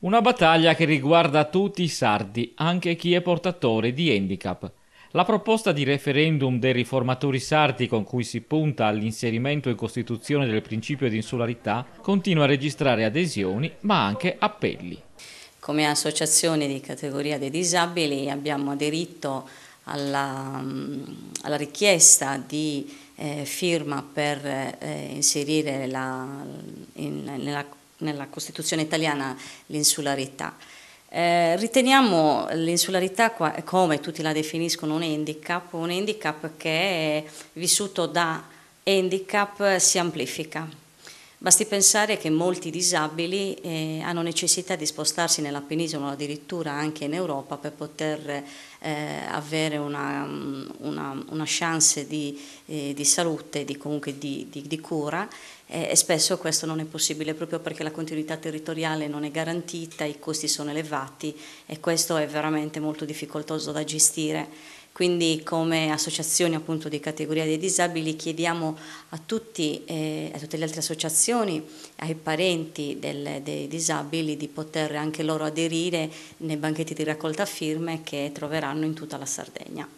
Una battaglia che riguarda tutti i sardi, anche chi è portatore di handicap. La proposta di referendum dei riformatori sardi con cui si punta all'inserimento in Costituzione del principio di insularità continua a registrare adesioni ma anche appelli. Come associazione di categoria dei disabili abbiamo aderito alla, mm, alla richiesta di eh, firma per eh, inserire la, in, nella nella Costituzione italiana l'insularità. Eh, riteniamo l'insularità, come tutti la definiscono, un handicap, un handicap che è vissuto da handicap si amplifica. Basti pensare che molti disabili eh, hanno necessità di spostarsi nella penisola, addirittura anche in Europa, per poter eh, avere una mm, una, una chance di, eh, di salute, di, comunque di, di, di cura eh, e spesso questo non è possibile proprio perché la continuità territoriale non è garantita, i costi sono elevati e questo è veramente molto difficoltoso da gestire. Quindi come associazioni appunto di categoria dei disabili chiediamo a, tutti, eh, a tutte le altre associazioni, ai parenti del, dei disabili di poter anche loro aderire nei banchetti di raccolta firme che troveranno in tutta la Sardegna.